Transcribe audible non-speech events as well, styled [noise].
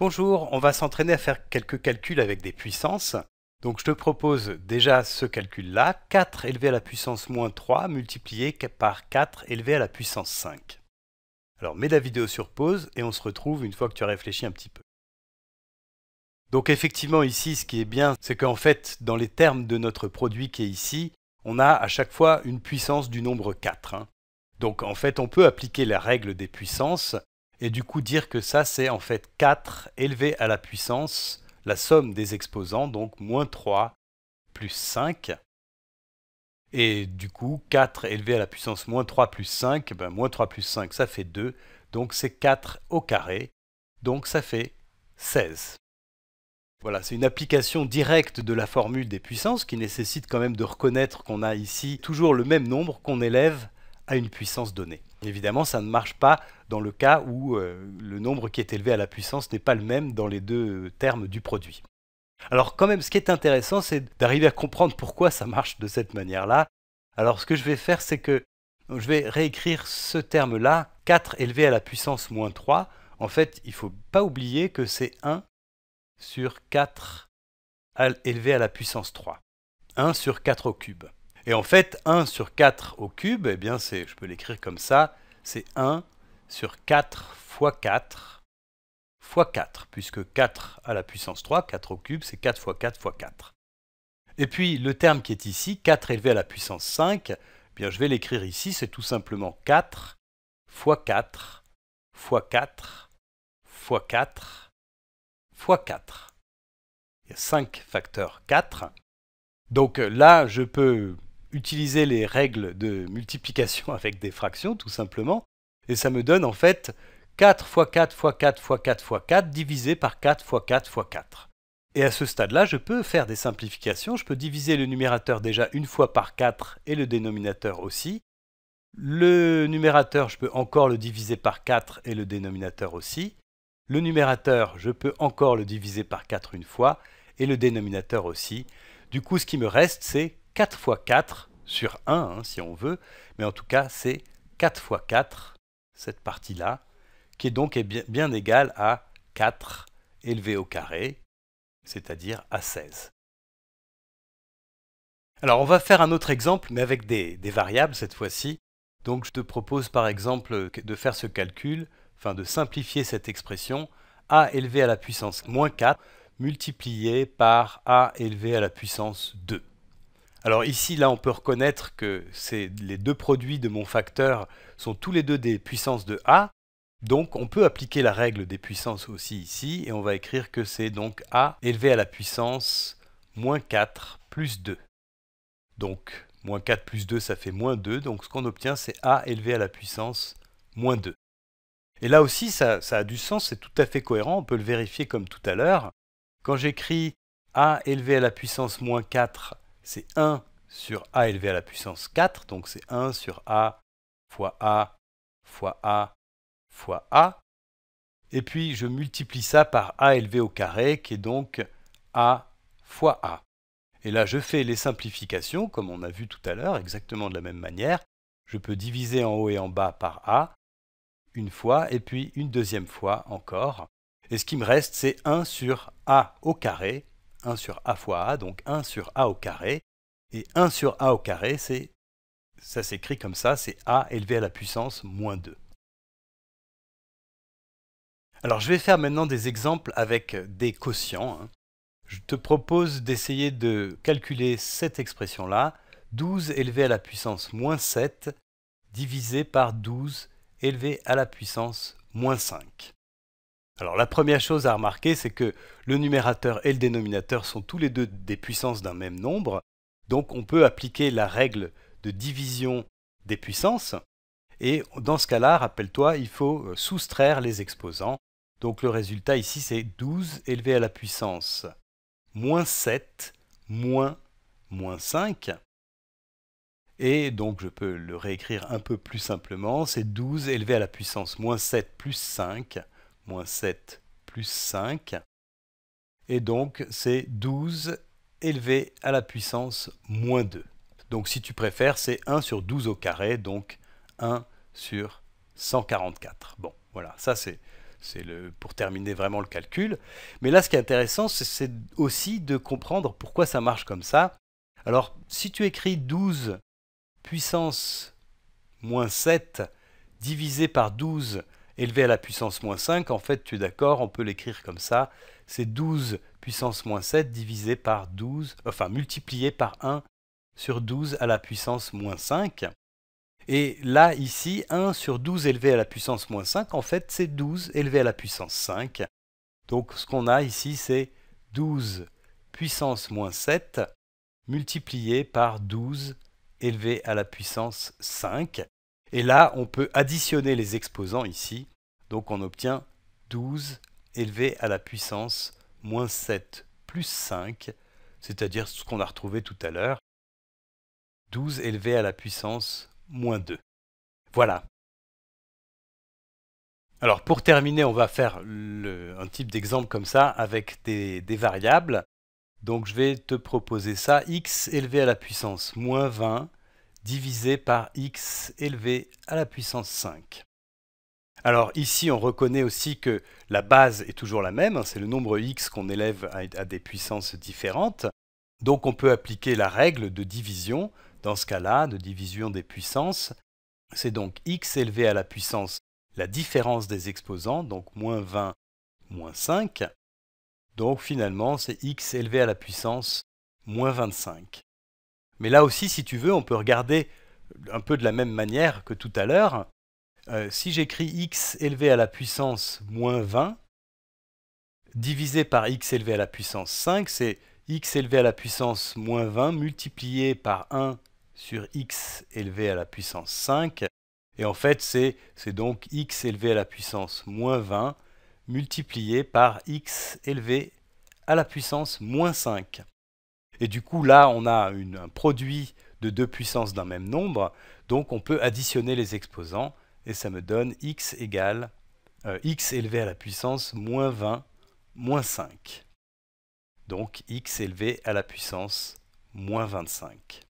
Bonjour, on va s'entraîner à faire quelques calculs avec des puissances. Donc je te propose déjà ce calcul-là, 4 élevé à la puissance moins 3 multiplié par 4 élevé à la puissance 5. Alors mets la vidéo sur pause et on se retrouve une fois que tu as réfléchi un petit peu. Donc effectivement ici ce qui est bien c'est qu'en fait dans les termes de notre produit qui est ici on a à chaque fois une puissance du nombre 4. Hein. Donc en fait on peut appliquer la règle des puissances et du coup, dire que ça, c'est en fait 4 élevé à la puissance, la somme des exposants, donc moins 3 plus 5. Et du coup, 4 élevé à la puissance moins 3 plus 5, ben, moins 3 plus 5, ça fait 2. Donc c'est 4 au carré. Donc ça fait 16. Voilà, c'est une application directe de la formule des puissances qui nécessite quand même de reconnaître qu'on a ici toujours le même nombre qu'on élève à une puissance donnée. Évidemment, ça ne marche pas dans le cas où euh, le nombre qui est élevé à la puissance n'est pas le même dans les deux termes du produit. Alors quand même, ce qui est intéressant, c'est d'arriver à comprendre pourquoi ça marche de cette manière-là. Alors ce que je vais faire, c'est que je vais réécrire ce terme-là, 4 élevé à la puissance moins 3. En fait, il ne faut pas oublier que c'est 1 sur 4 élevé à la puissance 3. 1 sur 4 au cube. Et en fait, 1 sur 4 au cube, eh bien je peux l'écrire comme ça, c'est 1 sur 4 fois 4 fois 4, puisque 4 à la puissance 3, 4 au cube, c'est 4 fois 4 fois 4. Et puis le terme qui est ici, 4 élevé à la puissance 5, eh bien je vais l'écrire ici, c'est tout simplement 4 fois 4 fois 4 fois 4 fois 4. Il y a 5 facteurs 4. Donc là, je peux utiliser les règles de multiplication [laughs] avec des fractions, tout simplement, et ça me donne en fait 4 x 4 x 4 x 4 x 4 divisé par 4 x 4 x 4. Et à ce stade-là, je peux faire des simplifications, je peux diviser le numérateur déjà une fois par 4 et le dénominateur aussi. Le numérateur, je peux encore le diviser par 4 et le dénominateur aussi. Le numérateur, je peux encore le diviser par 4 une fois et le dénominateur aussi. Du coup, ce qui me reste, c'est 4 x 4 sur 1 hein, si on veut, mais en tout cas c'est 4 x 4, cette partie-là, qui est donc bien égale à 4 élevé au carré, c'est-à-dire à 16. Alors on va faire un autre exemple, mais avec des, des variables cette fois-ci. Donc je te propose par exemple de faire ce calcul, enfin de simplifier cette expression, a élevé à la puissance moins 4 multiplié par a élevé à la puissance 2. Alors ici, là, on peut reconnaître que les deux produits de mon facteur sont tous les deux des puissances de A. Donc on peut appliquer la règle des puissances aussi ici, et on va écrire que c'est donc A élevé à la puissance moins 4 plus 2. Donc moins 4 plus 2, ça fait moins 2, donc ce qu'on obtient, c'est A élevé à la puissance moins 2. Et là aussi, ça, a du sens, c'est tout à fait cohérent, on peut le vérifier comme tout à l'heure. Quand j'écris A élevé à la puissance moins 4 c'est 1 sur a élevé à la puissance 4, donc c'est 1 sur a fois a fois a fois a. Et puis je multiplie ça par a élevé au carré, qui est donc a fois a. Et là, je fais les simplifications, comme on a vu tout à l'heure, exactement de la même manière. Je peux diviser en haut et en bas par a, une fois, et puis une deuxième fois encore. Et ce qui me reste, c'est 1 sur a au carré, 1 sur a fois a, donc 1 sur a au carré. Et 1 sur a au carré, c'est ça s'écrit comme ça, c'est a élevé à la puissance moins 2. Alors je vais faire maintenant des exemples avec des quotients. Hein. Je te propose d'essayer de calculer cette expression-là, 12 élevé à la puissance moins 7 divisé par 12 élevé à la puissance moins 5. Alors la première chose à remarquer, c'est que le numérateur et le dénominateur sont tous les deux des puissances d'un même nombre, donc on peut appliquer la règle de division des puissances, et dans ce cas-là, rappelle-toi, il faut euh, soustraire les exposants, donc le résultat ici c'est 12 élevé à la puissance moins 7 moins moins 5, et donc je peux le réécrire un peu plus simplement, c'est 12 élevé à la puissance moins 7 plus 5 moins 7 plus 5. Et donc c'est 12 élevé à la puissance moins 2. Donc si tu préfères, c'est 1 sur 12 au carré, donc 1 sur 144. Bon, voilà, ça c'est le, pour terminer vraiment le calcul. Mais là, ce qui est intéressant, c'est aussi de comprendre pourquoi ça marche comme ça. Alors, si tu écris 12 puissance moins 7 divisé par 12 élevé à la puissance moins 5, en fait, tu es d'accord, on peut l'écrire comme ça. C'est 12 puissance moins 7 divisé par 12, enfin multiplié par 1 sur 12 à la puissance moins 5. Et là, ici, 1 sur 12 élevé à la puissance moins 5, en fait, c'est 12 élevé à la puissance 5. Donc, ce qu'on a ici, c'est 12 puissance moins 7 multiplié par 12 élevé à la puissance 5. Et là, on peut additionner les exposants ici. Donc on obtient 12 élevé à la puissance moins 7 plus 5, c'est-à-dire ce qu'on a retrouvé tout à l'heure. 12 élevé à la puissance moins 2. Voilà. Alors pour terminer, on va faire un type d'exemple comme ça avec des, des variables. Donc je vais te proposer ça, x élevé à la puissance moins 20 divisé par x élevé à la puissance 5. Alors ici, on reconnaît aussi que la base est toujours la même, hein, c'est le nombre x qu'on élève à des puissances différentes. Donc on peut appliquer la règle de division, dans ce cas-là, de division des puissances. C'est donc x élevé à la puissance la différence des exposants, donc moins 20, moins 5. Donc finalement, c'est x élevé à la puissance moins 25. Mais là aussi, si tu veux, on peut regarder un peu de la même manière que tout à l'heure. Euh, si j'écris x élevé à la puissance moins 20, divisé par x élevé à la puissance 5, c'est x élevé à la puissance moins 20 multiplié par 1 sur x élevé à la puissance 5. Et en fait, c'est donc x élevé à la puissance moins 20 multiplié par x élevé à la puissance moins 5. Et du coup, là, on a un produit de deux puissances d'un même nombre, donc on peut additionner les exposants, et ça me donne x égale euh, x élevé à la puissance moins 20 moins 5. Donc x élevé à la puissance moins 25.